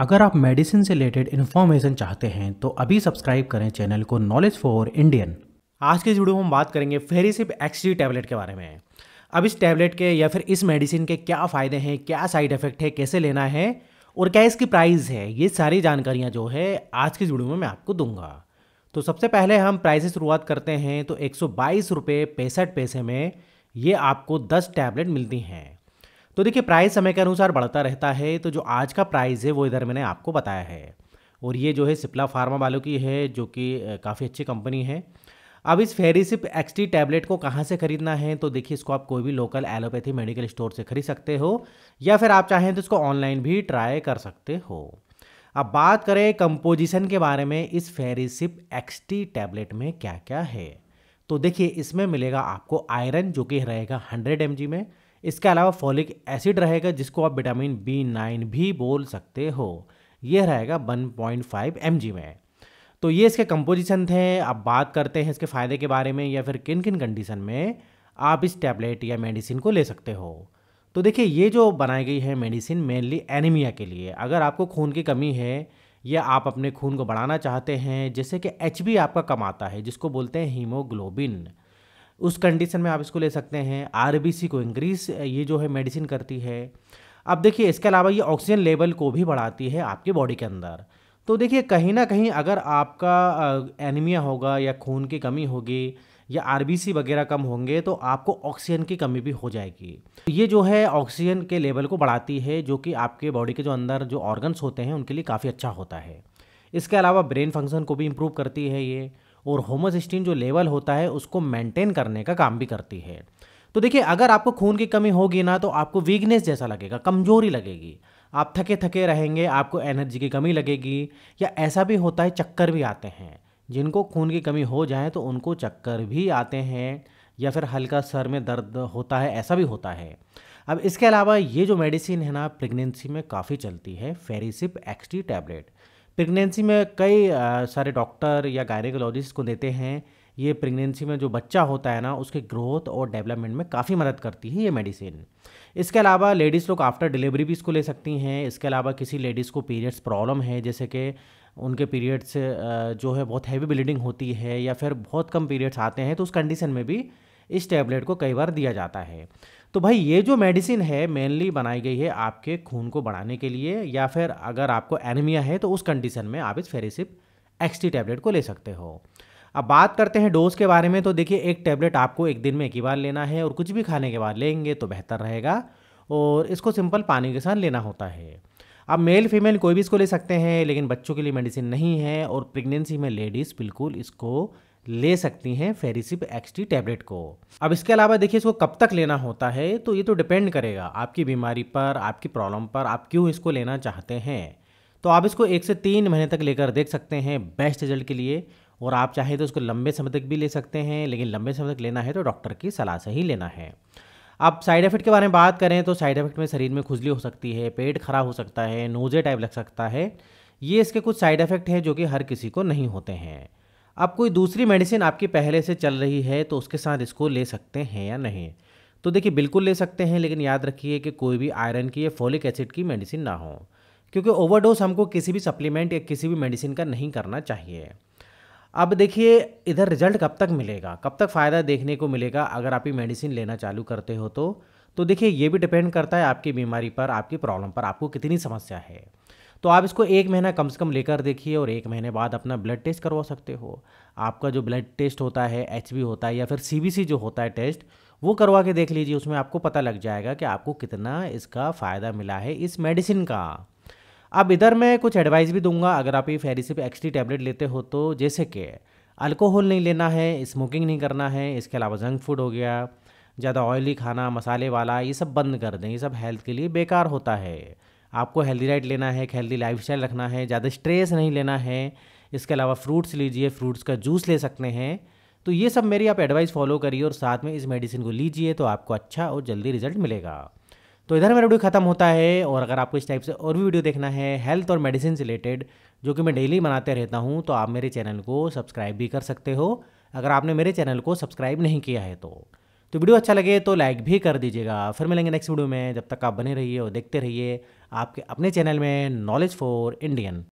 अगर आप मेडिसिन से रिलेटेड इन्फॉर्मेशन चाहते हैं तो अभी सब्सक्राइब करें चैनल को नॉलेज फॉर इंडियन आज के इस वीडियो में हम बात करेंगे फेरीसिप एक्सडी टैबलेट के बारे में अब इस टैबलेट के या फिर इस मेडिसिन के क्या फ़ायदे हैं क्या साइड इफ़ेक्ट है कैसे लेना है और क्या इसकी प्राइस है ये सारी जानकारियाँ जो है आज की वीडियो में मैं आपको दूंगा तो सबसे पहले हम प्राइस शुरुआत करते हैं तो एक सौ पैसे में ये आपको दस टैबलेट मिलती हैं तो देखिए प्राइस समय के अनुसार बढ़ता रहता है तो जो आज का प्राइस है वो इधर मैंने आपको बताया है और ये जो है सिप्ला फार्मा वालों की है जो कि काफ़ी अच्छी कंपनी है अब इस एक्स एक्सटी टैबलेट को कहाँ से खरीदना है तो देखिए इसको आप कोई भी लोकल एलोपैथी मेडिकल स्टोर से खरीद सकते हो या फिर आप चाहें तो इसको ऑनलाइन भी ट्राई कर सकते हो अब बात करें कंपोजिशन के बारे में इस फेरीसिप एक्स टी टैबलेट में क्या क्या है तो देखिए इसमें मिलेगा आपको आयरन जो कि रहेगा हंड्रेड एम में इसके अलावा फॉलिक एसिड रहेगा जिसको आप विटामिन बी नाइन भी बोल सकते हो यह रहेगा 1.5 पॉइंट में तो ये इसके कंपोजिशन थे अब बात करते हैं इसके फ़ायदे के बारे में या फिर किन किन कंडीशन में आप इस टैबलेट या मेडिसिन को ले सकते हो तो देखिए ये जो बनाई गई है मेडिसिन मेनली एनीमिया के लिए अगर आपको खून की कमी है या आप अपने खून को बढ़ाना चाहते हैं जैसे कि एच आपका कम आता है जिसको बोलते हैं हीमोग्लोबिन उस कंडीशन में आप इसको ले सकते हैं आर को इंक्रीज ये जो है मेडिसिन करती है अब देखिए इसके अलावा ये ऑक्सीजन लेवल को भी बढ़ाती है आपके बॉडी के अंदर तो देखिए कहीं ना कहीं अगर आपका एनीमिया होगा या खून की कमी होगी या आर वगैरह कम होंगे तो आपको ऑक्सीजन की कमी भी हो जाएगी ये जो है ऑक्सीजन के लेवल को बढ़ाती है जो कि आपके बॉडी के जो अंदर जो ऑर्गन्स होते हैं उनके लिए काफ़ी अच्छा होता है इसके अलावा ब्रेन फंक्शन को भी इम्प्रूव करती है ये और होमोसिस्टीन जो लेवल होता है उसको मेंटेन करने का काम भी करती है तो देखिए अगर आपको खून की कमी होगी ना तो आपको वीकनेस जैसा लगेगा कमजोरी लगेगी आप थके थके रहेंगे आपको एनर्जी की कमी लगेगी या ऐसा भी होता है चक्कर भी आते हैं जिनको खून की कमी हो जाए तो उनको चक्कर भी आते हैं या फिर हल्का सर में दर्द होता है ऐसा भी होता है अब इसके अलावा ये जो मेडिसिन है ना प्रेगनेंसी में काफ़ी चलती है फेरिसिप एक्सटी टैबलेट प्रेगनेंसी में कई सारे डॉक्टर या गायनेकोलॉजिस्ट को देते हैं ये प्रेगनेंसी में जो बच्चा होता है ना उसके ग्रोथ और डेवलपमेंट में काफ़ी मदद करती है ये मेडिसिन इसके अलावा लेडीज़ लोग आफ्टर डिलीवरी भी इसको ले सकती हैं इसके अलावा किसी लेडीज़ को पीरियड्स प्रॉब्लम है जैसे कि उनके पीरियड्स जो है बहुत हैवी ब्लीडिंग होती है या फिर बहुत कम पीरियड्स आते हैं तो उस कंडीशन में भी इस टैबलेट को कई बार दिया जाता है तो भाई ये जो मेडिसिन है मेनली बनाई गई है आपके खून को बढ़ाने के लिए या फिर अगर आपको एनीमिया है तो उस कंडीशन में आप इस फेरेसिप एक्सटी टैबलेट को ले सकते हो अब बात करते हैं डोज के बारे में तो देखिए एक टैबलेट आपको एक दिन में एक ही बार लेना है और कुछ भी खाने के बाद लेंगे तो बेहतर रहेगा और इसको सिंपल पानी के साथ लेना होता है अब मेल फीमेल कोई भी इसको ले सकते हैं लेकिन बच्चों के लिए मेडिसिन नहीं है और प्रेगनेंसी में लेडीज़ बिल्कुल इसको ले सकती हैं फेरिसिप एक्सटी टैबलेट को अब इसके अलावा देखिए इसको कब तक लेना होता है तो ये तो डिपेंड करेगा आपकी बीमारी पर आपकी प्रॉब्लम पर आप क्यों इसको लेना चाहते हैं तो आप इसको एक से तीन महीने तक लेकर देख सकते हैं बेस्ट रिजल्ट के लिए और आप चाहे तो इसको लंबे समय तक भी ले सकते हैं लेकिन लंबे समय तक लेना है तो डॉक्टर की सलाह से ही लेना है अब साइड इफेक्ट के बारे में बात करें तो साइड इफेक्ट में शरीर में खुजली हो सकती है पेट खराब हो सकता है नोजे टाइप लग सकता है ये इसके कुछ साइड इफेक्ट हैं जो कि हर किसी को नहीं होते हैं अब कोई दूसरी मेडिसिन आपकी पहले से चल रही है तो उसके साथ इसको ले सकते हैं या नहीं तो देखिए बिल्कुल ले सकते हैं लेकिन याद रखिए कि कोई भी आयरन की या फोलिक एसिड की मेडिसिन ना हो क्योंकि ओवरडोज हमको किसी भी सप्लीमेंट या किसी भी मेडिसिन का नहीं करना चाहिए अब देखिए इधर रिजल्ट कब तक मिलेगा कब तक फ़ायदा देखने को मिलेगा अगर आप ये मेडिसिन लेना चालू करते हो तो तो देखिए ये भी डिपेंड करता है आपकी बीमारी पर आपकी प्रॉब्लम पर आपको कितनी समस्या है तो आप इसको एक महीना कम से कम लेकर देखिए और एक महीने बाद अपना ब्लड टेस्ट करवा सकते हो आपका जो ब्लड टेस्ट होता है एच होता है या फिर सी जो होता है टेस्ट वो करवा के देख लीजिए उसमें आपको पता लग जाएगा कि आपको कितना इसका फ़ायदा मिला है इस मेडिसिन का अब इधर मैं कुछ एडवाइस भी दूंगा अगर आप ये फेरिसिप एक्सटी टैबलेट लेते हो तो जैसे कि अल्कोहल नहीं लेना है स्मोकिंग नहीं करना है इसके अलावा जंक फूड हो गया ज़्यादा ऑयली खाना मसाले वाला ये सब बंद कर दें ये सब हेल्थ के लिए बेकार होता है आपको हेल्दी डाइट लेना है एक हेल्दी लाइफ रखना है ज़्यादा स्ट्रेस नहीं लेना है इसके अलावा फ्रूट्स लीजिए फ्रूट्स का जूस ले सकते हैं तो ये सब मेरी आप एडवाइस फॉलो करिए और साथ में इस मेडिसिन को लीजिए तो आपको अच्छा और जल्दी रिजल्ट मिलेगा तो इधर मेरा वीडियो खत्म होता है और अगर आपको इस टाइप से और भी वीडियो देखना है हेल्थ और मेडिसिन से रिलेटेड जो कि मैं डेली बनाते रहता हूँ तो आप मेरे चैनल को सब्सक्राइब भी कर सकते हो अगर आपने मेरे चैनल को सब्सक्राइब नहीं किया है तो तो वीडियो अच्छा लगे तो लाइक भी कर दीजिएगा फिर मिलेंगे नेक्स्ट वीडियो में जब तक आप बने रहिए और देखते रहिए आपके अपने चैनल में नॉलेज फॉर इंडियन